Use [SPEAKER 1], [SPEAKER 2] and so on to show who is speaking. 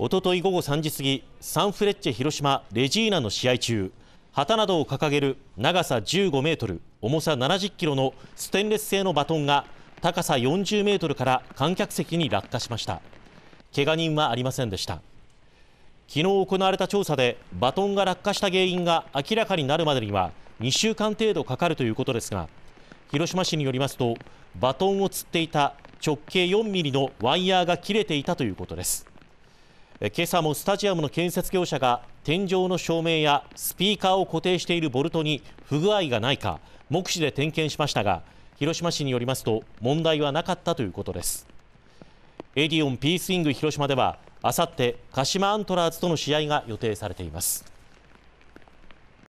[SPEAKER 1] おととい午後3時過ぎサンフレッチェ広島レジーナの試合中旗などを掲げる長さ15メートル重さ70キロのステンレス製のバトンが高さ40メートルから観客席に落下しました怪我人はありませんでした昨日行われた調査でバトンが落下した原因が明らかになるまでには2週間程度かかるということですが広島市によりますとバトンを釣っていた直径4ミリのワイヤーが切れていたということです今朝もスタジアムの建設業者が天井の照明やスピーカーを固定しているボルトに不具合がないか目視で点検しましたが広島市によりますと問題はなかったということですエディオンピースイング広島ではあさって鹿島アントラーズとの試合が予定されています